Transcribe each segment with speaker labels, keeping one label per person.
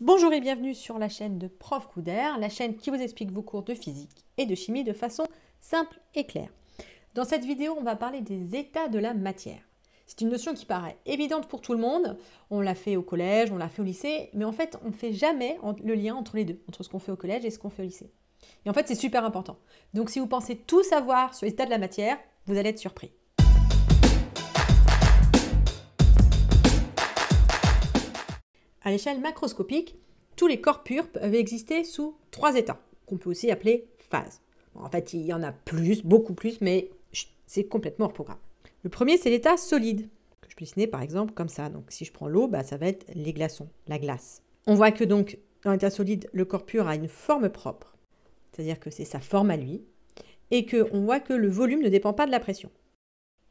Speaker 1: Bonjour et bienvenue sur la chaîne de Prof Couder, la chaîne qui vous explique vos cours de physique et de chimie de façon simple et claire. Dans cette vidéo, on va parler des états de la matière. C'est une notion qui paraît évidente pour tout le monde. On l'a fait au collège, on l'a fait au lycée, mais en fait, on ne fait jamais le lien entre les deux, entre ce qu'on fait au collège et ce qu'on fait au lycée. Et en fait, c'est super important. Donc si vous pensez tout savoir sur l'état de la matière, vous allez être surpris. à l'échelle macroscopique, tous les corps purs peuvent exister sous trois états, qu'on peut aussi appeler phases. en fait, il y en a plus, beaucoup plus, mais c'est complètement hors programme. Le premier, c'est l'état solide, que je dessiner par exemple comme ça. Donc si je prends l'eau, bah, ça va être les glaçons, la glace. On voit que donc, dans l'état solide, le corps pur a une forme propre, c'est-à-dire que c'est sa forme à lui, et qu'on voit que le volume ne dépend pas de la pression.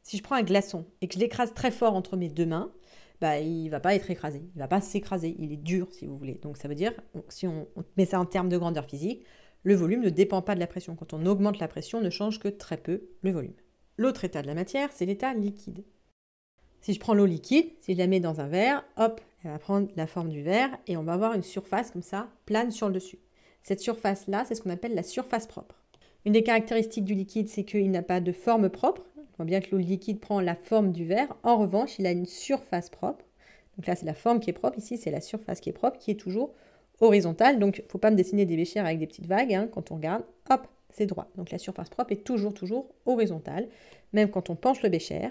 Speaker 1: Si je prends un glaçon et que je l'écrase très fort entre mes deux mains, bah, il va pas être écrasé, il va pas s'écraser, il est dur si vous voulez. Donc ça veut dire, si on, met ça en termes de grandeur physique, le volume ne dépend pas de la pression. Quand on augmente la pression, ne change que très peu le volume. L'autre état de la matière, c'est l'état liquide. Si je prends l'eau liquide, si je la mets dans un verre, hop, elle va prendre la forme du verre et on va avoir une surface comme ça, plane sur le dessus. Cette surface-là, c'est ce qu'on appelle la surface propre. Une des caractéristiques du liquide, c'est qu'il n'a pas de forme propre, on voit bien que l'eau liquide prend la forme du verre. En revanche, il a une surface propre. Donc là, c'est la forme qui est propre. Ici, c'est la surface qui est propre, qui est toujours horizontale. Donc, il ne faut pas me dessiner des béchères avec des petites vagues. Hein, quand on regarde, hop, c'est droit. Donc la surface propre est toujours, toujours horizontale. Même quand on penche le bécher,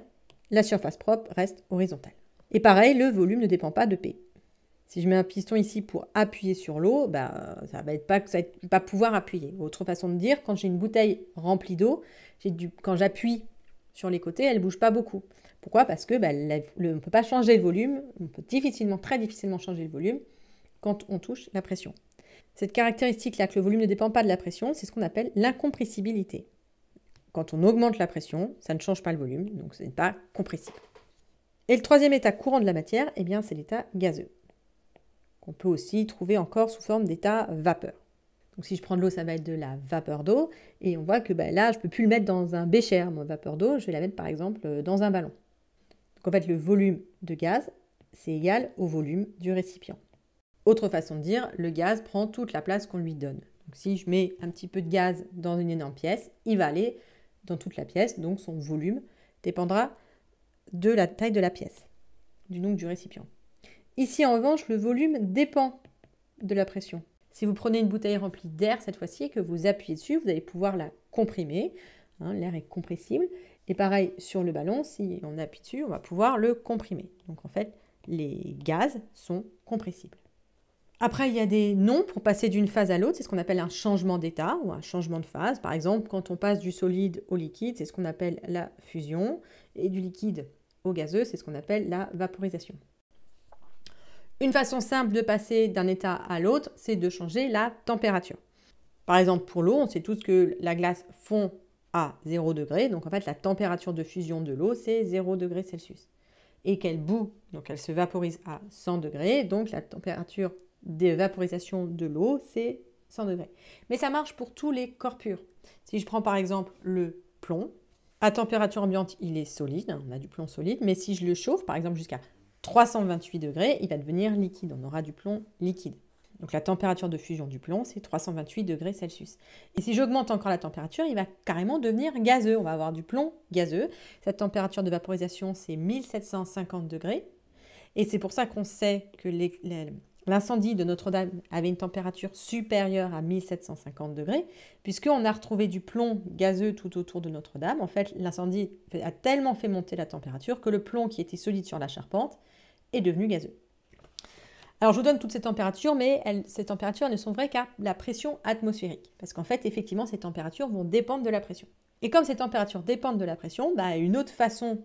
Speaker 1: la surface propre reste horizontale. Et pareil, le volume ne dépend pas de P. Si je mets un piston ici pour appuyer sur l'eau, ben, ça ne va, être pas, ça pas pouvoir appuyer. Autre façon de dire, quand j'ai une bouteille remplie d'eau, quand j'appuie sur les côtés, elle ne bouge pas beaucoup. Pourquoi Parce que ne bah, peut pas changer le volume, on peut difficilement, très difficilement changer le volume quand on touche la pression. Cette caractéristique-là, que le volume ne dépend pas de la pression, c'est ce qu'on appelle l'incompressibilité. Quand on augmente la pression, ça ne change pas le volume, donc ce n'est pas compressible. Et le troisième état courant de la matière, eh bien, c'est l'état gazeux, qu'on peut aussi trouver encore sous forme d'état vapeur. Donc si je prends de l'eau, ça va être de la vapeur d'eau. Et on voit que bah, là, je ne peux plus le mettre dans un bécher, hein, ma vapeur d'eau. Je vais la mettre par exemple euh, dans un ballon. Donc en fait, le volume de gaz, c'est égal au volume du récipient. Autre façon de dire, le gaz prend toute la place qu'on lui donne. Donc si je mets un petit peu de gaz dans une énorme pièce, il va aller dans toute la pièce. Donc son volume dépendra de la taille de la pièce, du nombre du récipient. Ici, en revanche, le volume dépend de la pression. Si vous prenez une bouteille remplie d'air cette fois-ci et que vous appuyez dessus, vous allez pouvoir la comprimer. Hein, l'air est compressible. Et pareil sur le ballon, si on appuie dessus, on va pouvoir le comprimer. Donc en fait, les gaz sont compressibles. Après, il y a des noms pour passer d'une phase à l'autre. C'est ce qu'on appelle un changement d'état ou un changement de phase. Par exemple, quand on passe du solide au liquide, c'est ce qu'on appelle la fusion. Et du liquide au gazeux, c'est ce qu'on appelle la vaporisation. Une façon simple de passer d'un état à l'autre, c'est de changer la température. Par exemple, pour l'eau, on sait tous que la glace fond à 0 degré, donc en fait la température de fusion de l'eau, c'est 0 degré Celsius. Et qu'elle bout, donc elle se vaporise à 100 degrés, donc la température des vaporisation de l'eau, c'est 100 degrés. Mais ça marche pour tous les corps purs. Si je prends par exemple le plomb, à température ambiante, il est solide, hein, on a du plomb solide, mais si je le chauffe, par exemple jusqu'à 328 degrés, il va devenir liquide. On aura du plomb liquide. Donc la température de fusion du plomb, c'est 328 degrés Celsius. Et si j'augmente encore la température, il va carrément devenir gazeux. On va avoir du plomb gazeux. Sa température de vaporisation, c'est 1750 degrés. Et c'est pour ça qu'on sait que les, les, L'incendie de Notre-Dame avait une température supérieure à 1750 degrés, puisqu'on a retrouvé du plomb gazeux tout autour de Notre-Dame. En fait, l'incendie a tellement fait monter la température que le plomb qui était solide sur la charpente est devenu gazeux. Alors, je vous donne toutes ces températures, mais ces températures ne sont vraies qu'à la pression atmosphérique, parce qu'en fait, effectivement, ces températures vont dépendre de la pression. Et comme ces températures dépendent de la pression, bah, une autre façon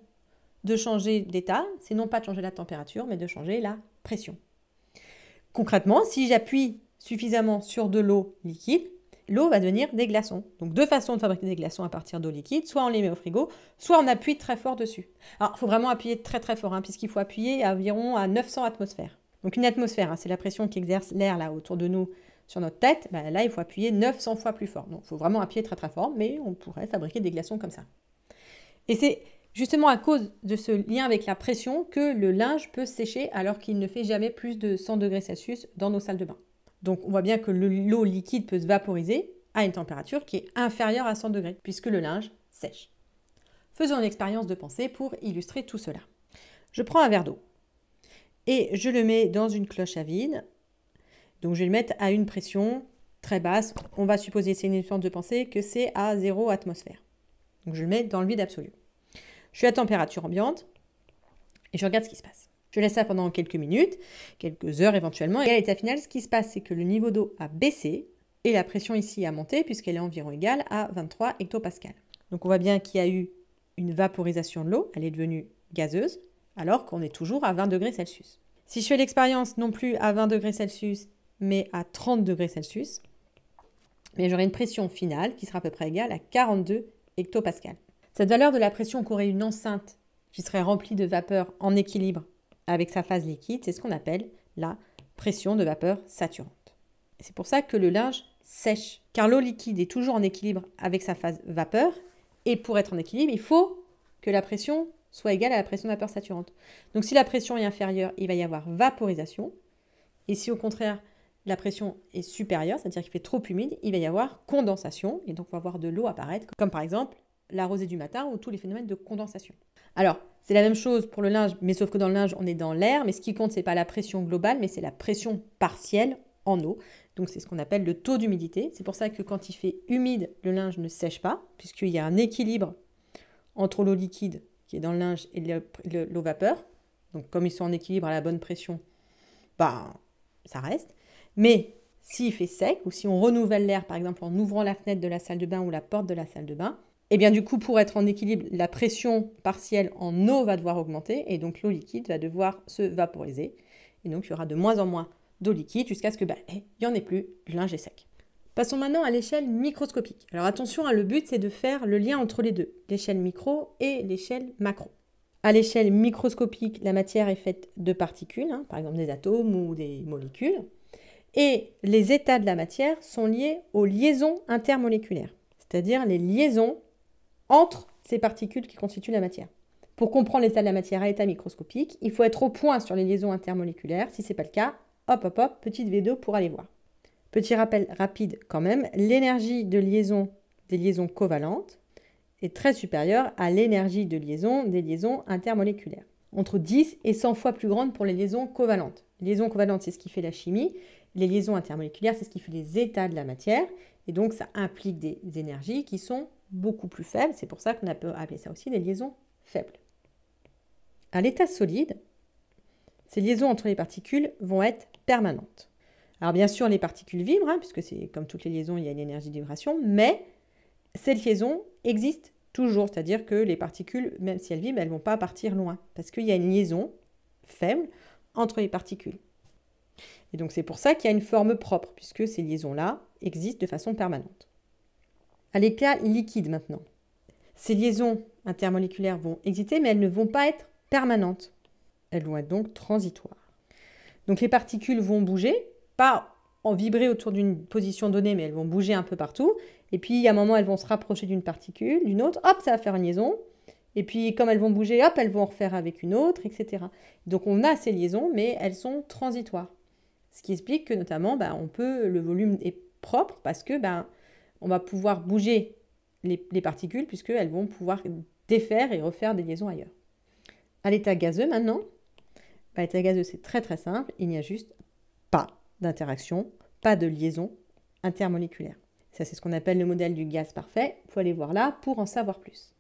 Speaker 1: de changer d'état, c'est non pas de changer la température, mais de changer la pression. Concrètement, si j'appuie suffisamment sur de l'eau liquide, l'eau va devenir des glaçons. Donc deux façons de fabriquer des glaçons à partir d'eau liquide, soit on les met au frigo, soit on appuie très fort dessus. Alors il faut vraiment appuyer très très fort, hein, puisqu'il faut appuyer à environ à 900 atmosphères. Donc une atmosphère, hein, c'est la pression qu'exerce l'air là autour de nous sur notre tête, bah, là il faut appuyer 900 fois plus fort. Donc il faut vraiment appuyer très très fort, mais on pourrait fabriquer des glaçons comme ça. Et c'est justement à cause de ce lien avec la pression que le linge peut sécher alors qu'il ne fait jamais plus de 100 degrés Celsius dans nos salles de bain. Donc on voit bien que l'eau liquide peut se vaporiser à une température qui est inférieure à 100 degrés puisque le linge sèche. Faisons une expérience de pensée pour illustrer tout cela. Je prends un verre d'eau et je le mets dans une cloche à vide. Donc je vais le mettre à une pression très basse. On va supposer, c'est une expérience de pensée, que c'est à 0 atmosphère. Donc je le mets dans le vide absolu. Je suis à température ambiante et je regarde ce qui se passe. Je laisse ça pendant quelques minutes, quelques heures éventuellement. Et à l'état final, ce qui se passe, c'est que le niveau d'eau a baissé et la pression ici a monté puisqu'elle est environ égale à 23 hectopascal. Donc on voit bien qu'il y a eu une vaporisation de l'eau, elle est devenue gazeuse, alors qu'on est toujours à 20 degrés Celsius. Si je fais l'expérience non plus à 20 degrés Celsius, mais à 30 degrés Celsius, j'aurai une pression finale qui sera à peu près égale à 42 hectopascal. Cette valeur de la pression qu'aurait une enceinte qui serait remplie de vapeur en équilibre avec sa phase liquide, c'est ce qu'on appelle la pression de vapeur saturante. C'est pour ça que le linge sèche, car l'eau liquide est toujours en équilibre avec sa phase vapeur, et pour être en équilibre, il faut que la pression soit égale à la pression de vapeur saturante. Donc si la pression est inférieure, il va y avoir vaporisation, et si au contraire la pression est supérieure, c'est-à-dire qu'il fait trop humide, il va y avoir condensation, et donc on va voir de l'eau apparaître, comme par exemple la rosée du matin ou tous les phénomènes de condensation. Alors, c'est la même chose pour le linge, mais sauf que dans le linge, on est dans l'air, mais ce qui compte, c'est pas la pression globale, mais c'est la pression partielle en eau. Donc c'est ce qu'on appelle le taux d'humidité. C'est pour ça que quand il fait humide, le linge ne sèche pas, puisqu'il y a un équilibre entre l'eau liquide qui est dans le linge et l'eau vapeur. Donc comme ils sont en équilibre à la bonne pression, bah ça reste. Mais s'il fait sec, ou si on renouvelle l'air, par exemple en ouvrant la fenêtre de la salle de bain ou la porte de la salle de bain, et eh bien du coup, pour être en équilibre, la pression partielle en eau va devoir augmenter et donc l'eau liquide va devoir se vaporiser. Et donc, il y aura de moins en moins d'eau liquide jusqu'à ce que, bah, eh, il n'y en ait plus, le linge est sec. Passons maintenant à l'échelle microscopique. Alors attention, hein, le but c'est de faire le lien entre les deux, l'échelle micro et l'échelle macro. À l'échelle microscopique, la matière est faite de particules, hein, par exemple des atomes ou des molécules, et les états de la matière sont liés aux liaisons intermoléculaires, c'est-à-dire les liaisons entre ces particules qui constituent la matière. Pour comprendre l'état de la matière à état microscopique, il faut être au point sur les liaisons intermoléculaires. Si ce n'est pas le cas, hop, hop, hop, petite V2 pour aller voir. Petit rappel rapide quand même, l'énergie de liaison des liaisons covalentes est très supérieure à l'énergie de liaison des liaisons intermoléculaires. Entre 10 et 100 fois plus grande pour les liaisons covalentes. Les liaisons covalentes, c'est ce qui fait la chimie. Les liaisons intermoléculaires, c'est ce qui fait les états de la matière. Et donc, ça implique des énergies qui sont beaucoup plus faible. C'est pour ça qu'on peut appeler ça aussi des liaisons faibles. À l'état solide, ces liaisons entre les particules vont être permanentes. Alors bien sûr, les particules vibrent, hein, puisque c'est comme toutes les liaisons, il y a une énergie de vibration, mais cette liaisons existe toujours, c'est-à-dire que les particules, même si elles vibrent, elles ne vont pas partir loin, parce qu'il y a une liaison faible entre les particules. Et donc c'est pour ça qu'il y a une forme propre, puisque ces liaisons-là existent de façon permanente à l'éclat liquide maintenant. Ces liaisons intermoléculaires vont exister, mais elles ne vont pas être permanentes. Elles vont être donc transitoires. Donc les particules vont bouger, pas en vibrer autour d'une position donnée, mais elles vont bouger un peu partout. Et puis à un moment, elles vont se rapprocher d'une particule, d'une autre, hop, ça va faire une liaison. Et puis comme elles vont bouger, hop, elles vont en refaire avec une autre, etc. Donc on a ces liaisons, mais elles sont transitoires. Ce qui explique que notamment, bah, on peut, le volume est propre parce que bah, on va pouvoir bouger les, particules puisqu'elles vont pouvoir défaire et refaire des liaisons ailleurs. À l'état gazeux maintenant, bah, à l'état gazeux c'est très très simple, il n'y a juste pas d'interaction, pas de liaison intermoléculaire. Ça c'est ce qu'on appelle le modèle du gaz parfait, il faut aller voir là pour en savoir plus.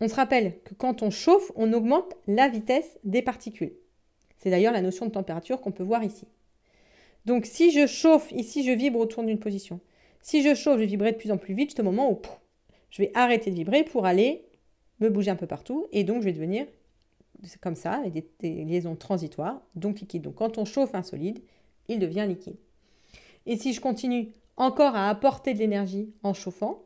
Speaker 1: On se rappelle que quand on chauffe, on augmente la vitesse des particules. C'est d'ailleurs la notion de température qu'on peut voir ici. Donc si je chauffe, ici je vibre autour d'une position. Si je chauffe, je vais vibrer de plus en plus vite au moment où je vais arrêter de vibrer pour aller me bouger un peu partout. Et donc, je vais devenir comme ça, avec des, liaisons transitoires, donc liquide. Donc, quand on chauffe un solide, il devient liquide. Et si je continue encore à apporter de l'énergie en chauffant,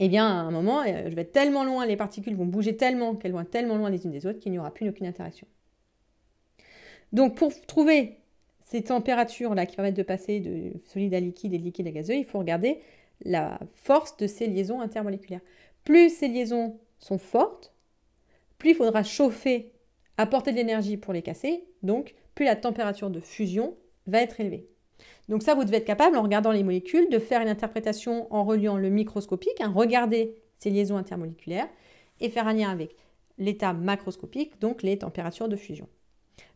Speaker 1: eh bien, à un moment, euh, je vais être tellement loin, les particules vont bouger tellement qu'elles vont être tellement loin les unes des autres qu'il n'y aura plus aucune interaction. Donc, pour trouver ces températures-là qui permettent de passer de solide à liquide et de liquide à gazeux, il faut regarder la force de ces liaisons intermoléculaires. Plus ces liaisons sont fortes, plus il faudra chauffer, apporter de l'énergie pour les casser, donc plus la température de fusion va être élevée. Donc ça, vous devez être capable, en regardant les molécules, de faire une interprétation en reliant le microscopique, hein, regarder ces liaisons intermoléculaires, et faire un lien avec l'état macroscopique, donc les températures de fusion.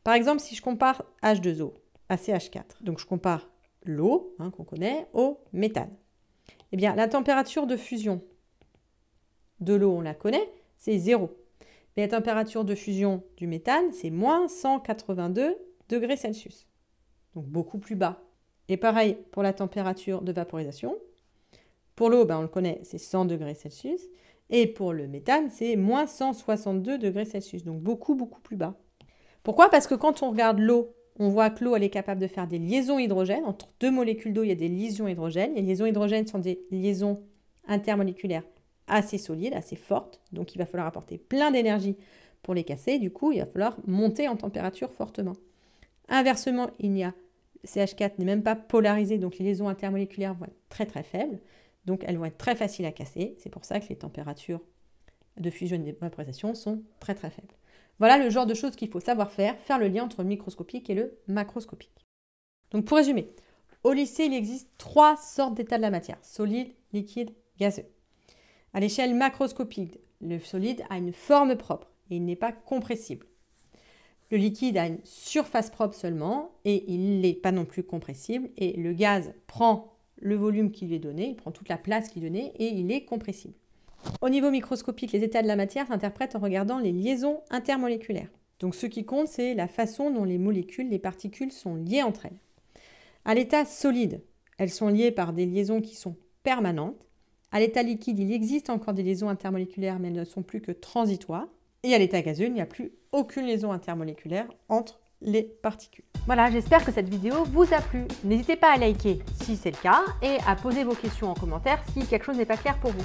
Speaker 1: Par exemple, si je compare H2O, ch 4 Donc je compare l'eau hein, qu'on connaît au méthane. Eh bien, la température de fusion de l'eau, on la connaît, c'est 0. Mais la température de fusion du méthane, c'est moins 182 degrés Celsius. Donc beaucoup plus bas. Et pareil pour la température de vaporisation. Pour l'eau, ben, on le connaît, c'est 100 degrés Celsius. Et pour le méthane, c'est moins 162 degrés Celsius. Donc beaucoup, beaucoup plus bas. Pourquoi Parce que quand on regarde l'eau on voit que l'eau, elle est capable de faire des liaisons hydrogènes. Entre deux molécules d'eau, il y a des liaisons hydrogènes. Les liaisons hydrogènes sont des liaisons intermoléculaires assez solides, assez fortes. Donc, il va falloir apporter plein d'énergie pour les casser. Du coup, il va falloir monter en température fortement. Inversement, il y a CH4 n'est même pas polarisé, donc les liaisons intermoléculaires vont être très très faibles. Donc, elles vont être très faciles à casser. C'est pour ça que les températures de fusion et de vaporisation sont très très faibles. Voilà le genre de choses qu'il faut savoir faire, faire le lien entre le microscopique et le macroscopique. Donc pour résumer, au lycée, il existe trois sortes d'états de la matière, solide, liquide, gazeux. À l'échelle macroscopique, le solide a une forme propre et il n'est pas compressible. Le liquide a une surface propre seulement et il n'est pas non plus compressible. Et le gaz prend le volume qui lui est donné, il prend toute la place qui lui est donnée et il est compressible. Au niveau microscopique, les états de la matière s'interprètent en regardant les liaisons intermoléculaires. Donc ce qui compte, c'est la façon dont les molécules, les particules sont liées entre elles. À l'état solide, elles sont liées par des liaisons qui sont permanentes. À l'état liquide, il existe encore des liaisons intermoléculaires, mais elles ne sont plus que transitoires. Et à l'état gazeux, il n'y a plus aucune liaison intermoléculaire entre les particules. Voilà, j'espère que cette vidéo vous a plu. N'hésitez pas à liker si c'est le cas et à poser vos questions en commentaire si quelque chose n'est pas clair pour vous.